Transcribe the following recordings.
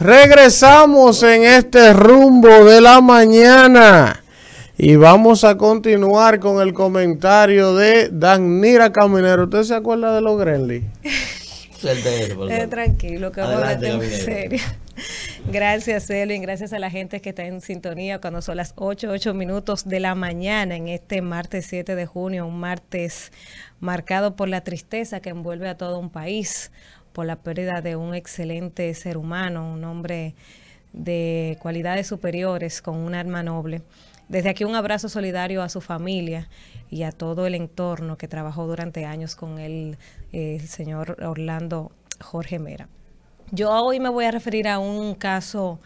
Regresamos en este rumbo de la mañana y vamos a continuar con el comentario de Danira Caminero. ¿Usted se acuerda de los Grenly? eh, tranquilo, que Gracias, Elvin. Gracias a la gente que está en sintonía cuando son las 8, 8 minutos de la mañana en este martes 7 de junio, un martes marcado por la tristeza que envuelve a todo un país la pérdida de un excelente ser humano, un hombre de cualidades superiores con un arma noble. Desde aquí un abrazo solidario a su familia y a todo el entorno que trabajó durante años con el eh, señor Orlando Jorge Mera. Yo hoy me voy a referir a un caso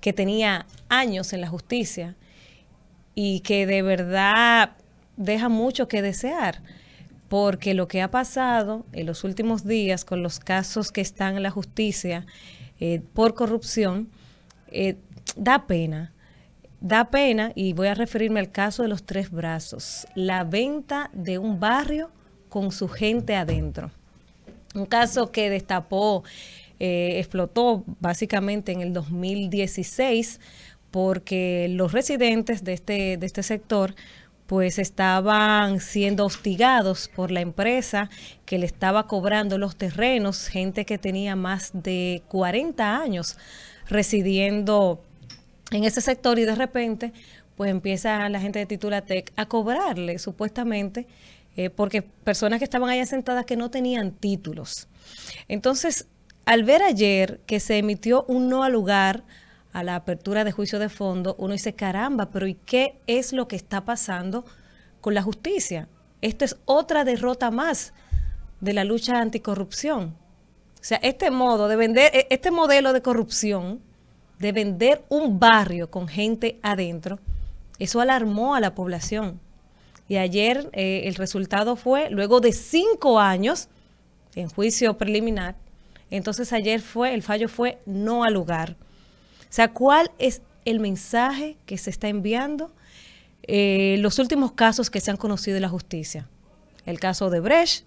que tenía años en la justicia y que de verdad deja mucho que desear porque lo que ha pasado en los últimos días con los casos que están en la justicia eh, por corrupción eh, da pena. Da pena, y voy a referirme al caso de los tres brazos, la venta de un barrio con su gente adentro. Un caso que destapó, eh, explotó básicamente en el 2016 porque los residentes de este, de este sector pues estaban siendo hostigados por la empresa que le estaba cobrando los terrenos, gente que tenía más de 40 años residiendo en ese sector y de repente pues empieza la gente de Titulatec a cobrarle supuestamente eh, porque personas que estaban allá sentadas que no tenían títulos. Entonces, al ver ayer que se emitió un no al lugar, a la apertura de juicio de fondo, uno dice, caramba, pero ¿y qué es lo que está pasando con la justicia? Esto es otra derrota más de la lucha anticorrupción. O sea, este modo de vender, e, este modelo de corrupción, de vender un barrio con gente adentro, eso alarmó a la población. Y ayer eh, el resultado fue, luego de cinco años en juicio preliminar, entonces ayer fue, el fallo fue no al lugar. O sea, ¿cuál es el mensaje que se está enviando? Eh, los últimos casos que se han conocido en la justicia. El caso de Brecht,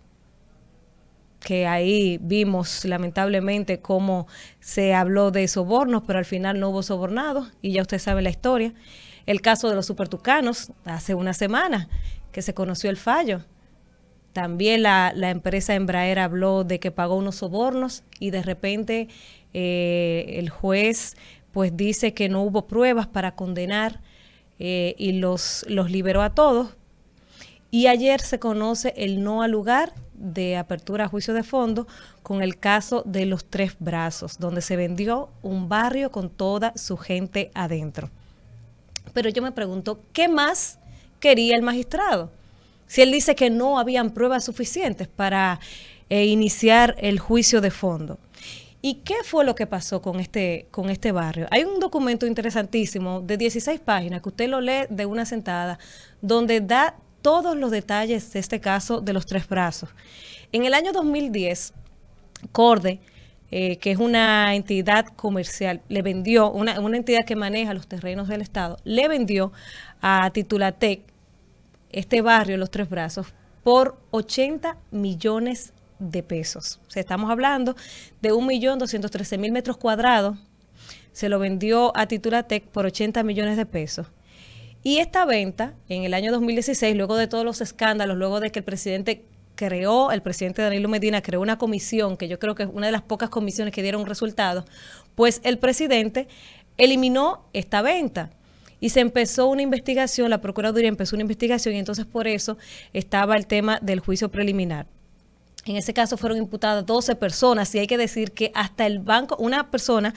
que ahí vimos lamentablemente cómo se habló de sobornos, pero al final no hubo sobornados, y ya usted sabe la historia. El caso de los supertucanos, hace una semana que se conoció el fallo. También la, empresa Embraer habló de que pagó unos sobornos y de repente eh, el juez pues dice que no hubo pruebas para condenar eh, y los, los liberó a todos. Y ayer se conoce el no al lugar de apertura a juicio de fondo con el caso de los tres brazos, donde se vendió un barrio con toda su gente adentro. Pero yo me pregunto, ¿qué más quería el magistrado? Si él dice que no habían pruebas suficientes para eh, iniciar el juicio de fondo. ¿Y qué fue lo que pasó con este, con este barrio? Hay un documento interesantísimo de 16 páginas que usted lo lee de una sentada, donde da todos los detalles de este caso de los tres brazos. En el año 2010, Corde, eh, que es una entidad comercial, le vendió, una, una, entidad que maneja los terrenos del Estado, le vendió a Titulatec este barrio, Los Tres Brazos, por 80 millones de pesos. O estamos hablando de 1.213.000 metros cuadrados. Se lo vendió a Titulatec por 80 millones de pesos. Y esta venta, en el año 2016, luego de todos los escándalos, luego de que el presidente creó, el presidente Danilo Medina creó una comisión, que yo creo que es una de las pocas comisiones que dieron resultados, pues el presidente eliminó esta venta. Y se empezó una investigación, la Procuraduría empezó una investigación y entonces por eso estaba el tema del juicio preliminar. En ese caso fueron imputadas 12 personas y hay que decir que hasta el banco, una persona,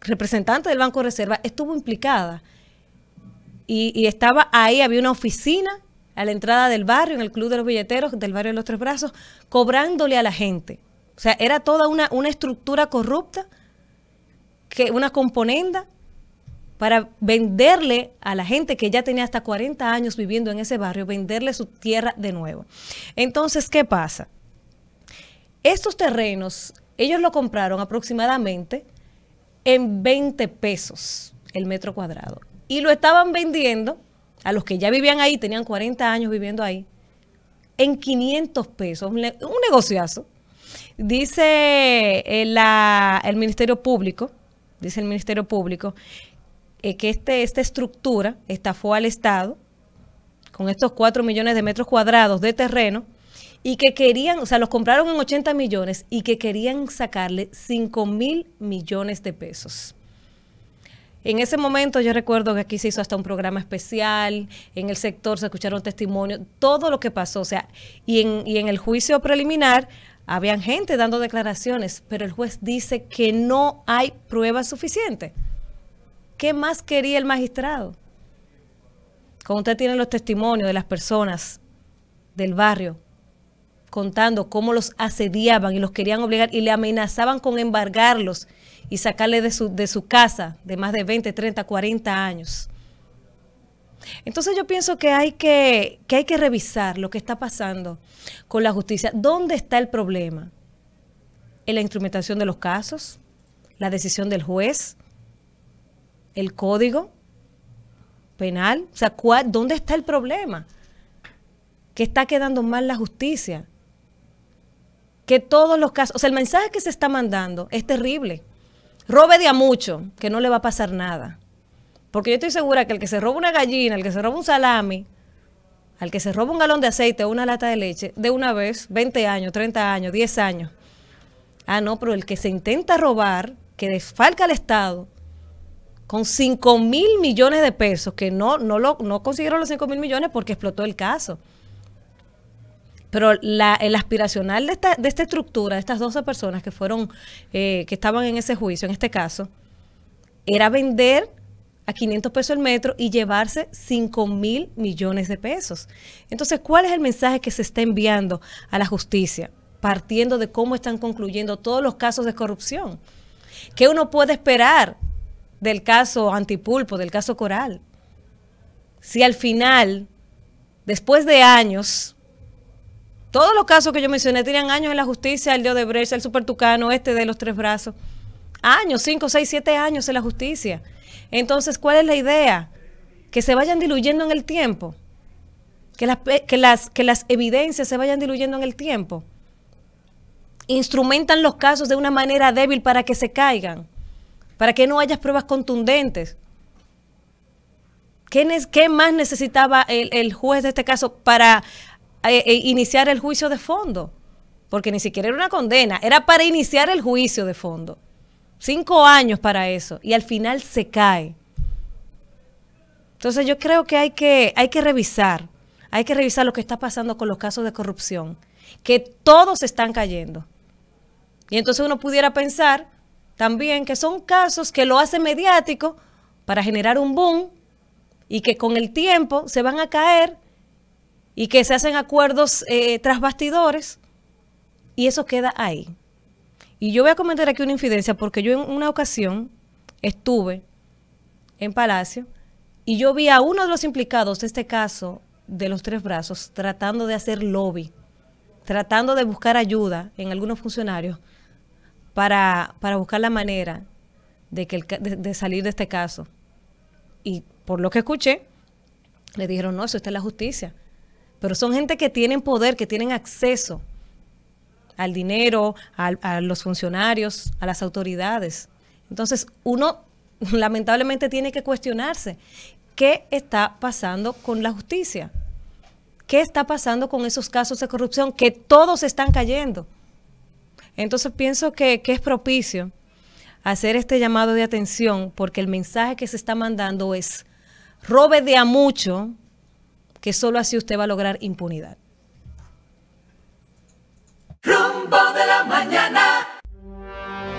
representante del Banco de Reserva, estuvo implicada. Y, estaba ahí, había una oficina a la entrada del barrio, en el Club de los Billeteros, del barrio de los Tres Brazos, cobrándole a la gente. O sea, era toda una, estructura corrupta, que, una componenda para venderle a la gente que ya tenía hasta 40 años viviendo en ese barrio, venderle su tierra de nuevo. Entonces, ¿qué pasa? Estos terrenos, ellos lo compraron aproximadamente en 20 pesos el metro cuadrado. Y lo estaban vendiendo a los que ya vivían ahí, tenían 40 años viviendo ahí, en 500 pesos. Un, negociazo. Dice eh, el, Ministerio Público, dice el Ministerio Público, eh, que este, esta estructura estafó al Estado con estos 4 millones de metros cuadrados de terreno y que querían, o sea, los compraron en 80 millones y que querían sacarle 5 mil millones de pesos. En ese momento yo recuerdo que aquí se hizo hasta un programa especial, en el sector se escucharon testimonios, todo lo que pasó, o sea, y en, el juicio preliminar habían gente dando declaraciones, pero el juez dice que no hay prueba suficiente. ¿Qué más quería el magistrado? Como usted tiene los testimonios de las personas del barrio, contando cómo los asediaban y los querían obligar y le amenazaban con embargarlos y sacarle de su, de su casa de más de 20, 30, 40 años. Entonces yo pienso que hay que, hay que revisar lo que está pasando con la justicia. ¿Dónde está el problema? ¿En la instrumentación de los casos? ¿La decisión del juez? ¿El código penal? O sea, ¿dónde está el problema? ¿Qué está quedando mal la justicia que todos los casos, o sea, el mensaje que se está mandando es terrible. Robe de a mucho, que no le va a pasar nada. Porque yo estoy segura que el que se roba una gallina, el que se roba un salami, al que se roba un galón de aceite o una lata de leche, de una vez, 20 años, 30 años, 10 años. Ah, no, pero el que se intenta robar, que desfalca al Estado, con 5 mil millones de pesos, que no, no, lo, no consiguieron los 5 mil millones porque explotó el caso. Pero el aspiracional de esta, de esta estructura, de estas 12 personas que fueron, eh, que estaban en ese juicio, en este caso, era vender a 500 pesos el metro y llevarse 5 mil millones de pesos. Entonces, ¿cuál es el mensaje que se está enviando a la justicia? Partiendo de cómo están concluyendo todos los casos de corrupción. ¿Qué uno puede esperar del caso Antipulpo, del caso Coral? Si al final, después de años, todos los casos que yo mencioné tenían años en la justicia, el de Odebrecht, el supertucano, este de los tres brazos. Años, cinco, seis, siete años en la justicia. Entonces, ¿cuál es la idea? Que se vayan diluyendo en el tiempo. Que las, que las, que las evidencias se vayan diluyendo en el tiempo. Instrumentan los casos de una manera débil para que se caigan, para que no haya pruebas contundentes. ¿Qué, más necesitaba el, el, juez de este caso para e, e iniciar el juicio de fondo, porque ni siquiera era una condena, era para iniciar el juicio de fondo. Cinco años para eso, y al final se cae. Entonces yo creo que hay que, hay que revisar, hay que revisar lo que está pasando con los casos de corrupción, que todos están cayendo. Y entonces uno pudiera pensar también que son casos que lo hace mediático para generar un boom y que con el tiempo se van a caer y que se hacen acuerdos eh, tras bastidores y eso queda ahí. Y yo voy a comentar aquí una infidencia porque yo en una ocasión estuve en Palacio y yo vi a uno de los implicados de este caso de los tres brazos tratando de hacer lobby, tratando de buscar ayuda en algunos funcionarios para, para buscar la manera de, que de salir de este caso. Y por lo que escuché, le dijeron, no, eso está en la justicia pero son gente que tienen poder, que tienen acceso al dinero, a, los funcionarios, a las autoridades. Entonces, uno lamentablemente tiene que cuestionarse qué está pasando con la justicia, qué está pasando con esos casos de corrupción que todos están cayendo. Entonces pienso que, que es propicio hacer este llamado de atención porque el mensaje que se está mandando es robe de a mucho que solo así usted va a lograr impunidad.